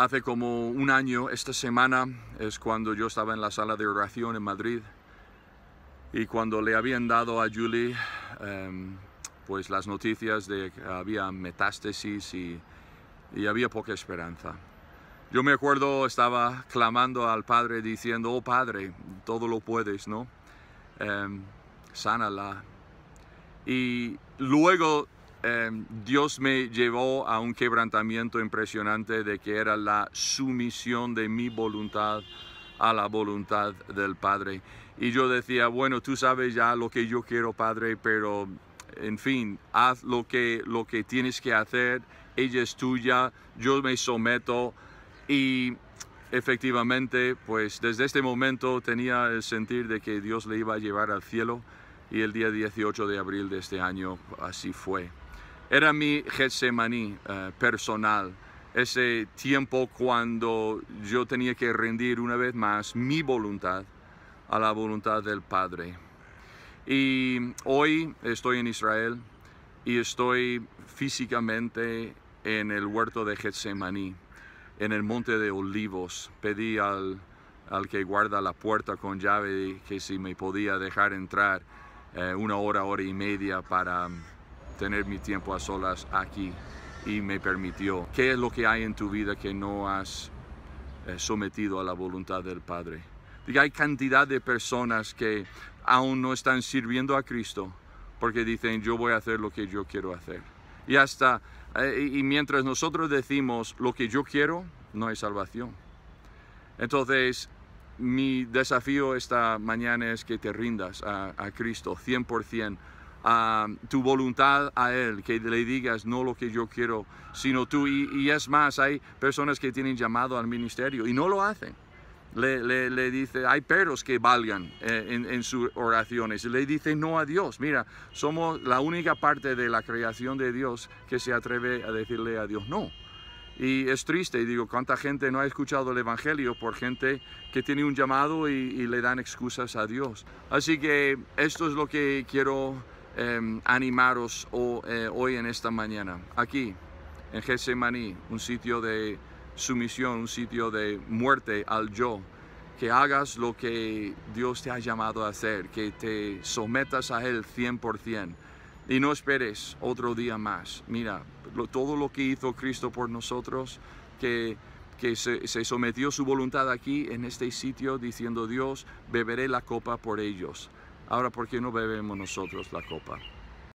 Hace como un año, esta semana, es cuando yo estaba en la sala de oración en Madrid y cuando le habían dado a Julie em, pues las noticias de que había metástasis y, y había poca esperanza. Yo me acuerdo, estaba clamando al Padre diciendo, oh Padre, todo lo puedes, ¿no? sana em, sánala. Y luego Em, Dios me llevó a un quebrantamiento impresionante de que era la sumisión de mi voluntad a la voluntad del Padre. Y yo decía, bueno, tú sabes ya lo que yo quiero, Padre, pero en fin, haz lo que, lo que tienes que hacer, ella es tuya, yo me someto y efectivamente, pues desde este momento tenía el sentir de que Dios le iba a llevar al cielo y el día 18 de abril de este año así fue. Era mi Getsemaní eh, personal, ese tiempo cuando yo tenía que rendir una vez más mi voluntad a la voluntad del Padre. Y hoy estoy en Israel y estoy físicamente en el huerto de Getsemaní, en el monte de olivos. Pedí al, al que guarda la puerta con llave que si me podía dejar entrar eh, una hora, hora y media para tener mi tiempo a solas aquí y me permitió. ¿Qué es lo que hay en tu vida que no has eh, sometido a la voluntad del Padre? diga hay cantidad de personas que aún no están sirviendo a Cristo porque dicen yo voy a hacer lo que yo quiero hacer. Y hasta eh, y mientras nosotros decimos lo que yo quiero, no hay salvación. Entonces, mi desafío esta mañana es que te rindas a, a Cristo 100% a tu voluntad a Él, que le digas no lo que yo quiero, sino tú. Y, es más, hay personas que tienen llamado al ministerio y no lo hacen. Le, dice, hay perros que valgan eh, en, sus oraciones. Le dice no a Dios. Mira, somos la única parte de la creación de Dios que se atreve a decirle a Dios no. Y es triste, y digo, cuánta gente no ha escuchado el Evangelio por gente que tiene un llamado y, y le dan excusas a Dios. Así que esto es lo que quiero Em, animaros eh, hoy en esta mañana, aquí en Getsemaní, un sitio de sumisión, un sitio de muerte al yo, que hagas lo que Dios te ha llamado a hacer, que te sometas a Él 100% y no esperes otro día más. Mira, todo lo que hizo Cristo por nosotros, que, se, sometió su voluntad aquí en este sitio diciendo, Dios, beberé la copa por ellos. Ahora, ¿por qué no bebemos nosotros la copa?